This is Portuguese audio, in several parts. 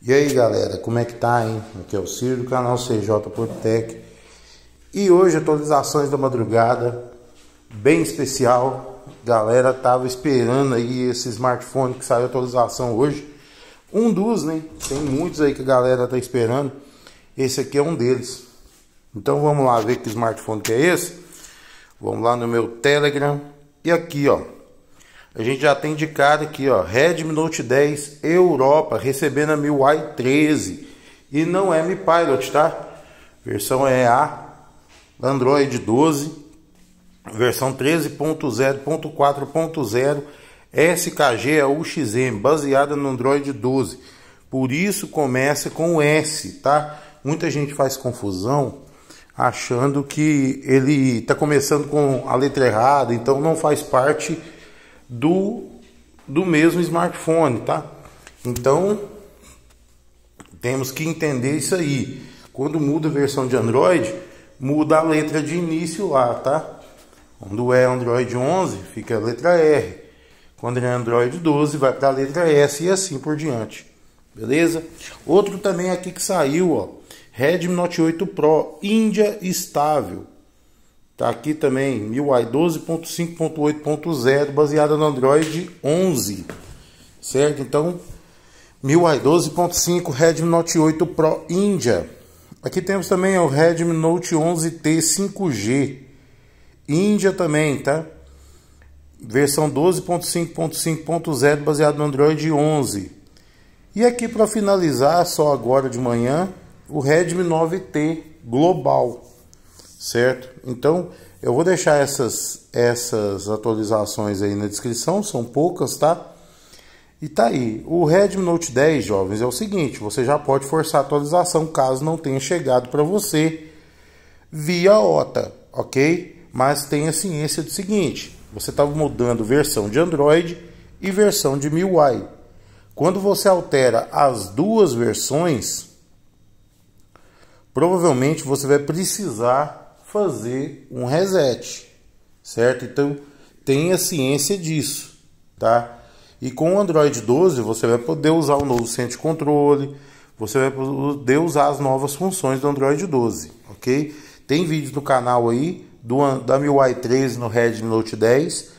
E aí galera, como é que tá, hein? Aqui é o Ciro do canal CJ Portec E hoje atualizações da madrugada Bem especial Galera tava esperando aí esse smartphone que saiu atualização hoje Um dos, né? Tem muitos aí que a galera tá esperando Esse aqui é um deles Então vamos lá ver que smartphone que é esse Vamos lá no meu Telegram E aqui, ó a gente já tem indicado aqui, ó, Redmi Note 10 Europa recebendo a MIUI 13 e não é Mi Pilot, tá? Versão é A Android 12, versão 13.0.4.0 SKG UXM, baseada no Android 12. Por isso começa com S, tá? Muita gente faz confusão achando que ele está começando com a letra errada, então não faz parte do, do mesmo smartphone, tá? Então, temos que entender isso aí. Quando muda a versão de Android, muda a letra de início lá, tá? Quando é Android 11, fica a letra R. Quando é Android 12, vai para a letra S e assim por diante. Beleza? Outro também aqui que saiu, ó. Redmi Note 8 Pro, Índia estável. Está aqui também, MIUI 12.5.8.0, baseada no Android 11. Certo? Então, MIUI 12.5 Redmi Note 8 Pro India. Aqui temos também o Redmi Note 11T 5G. India também, tá? Versão 12.5.5.0 baseado no Android 11. E aqui para finalizar, só agora de manhã, o Redmi 9T Global certo? Então, eu vou deixar essas, essas atualizações aí na descrição, são poucas, tá? E tá aí, o Redmi Note 10, jovens, é o seguinte, você já pode forçar a atualização caso não tenha chegado para você via OTA, ok? Mas tenha ciência do seguinte, você estava mudando versão de Android e versão de MIUI. Quando você altera as duas versões, provavelmente você vai precisar fazer um reset, certo? Então tenha ciência disso, tá? E com o Android 12 você vai poder usar o novo centro de controle, você vai poder usar as novas funções do Android 12, ok? Tem vídeo no canal aí do, da MIUI 13 no Redmi Note 10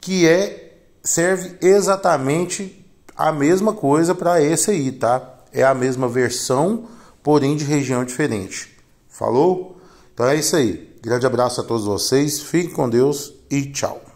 que é serve exatamente a mesma coisa para esse aí, tá? É a mesma versão, porém de região diferente. Falou? Então é isso aí. Grande abraço a todos vocês. Fiquem com Deus e tchau.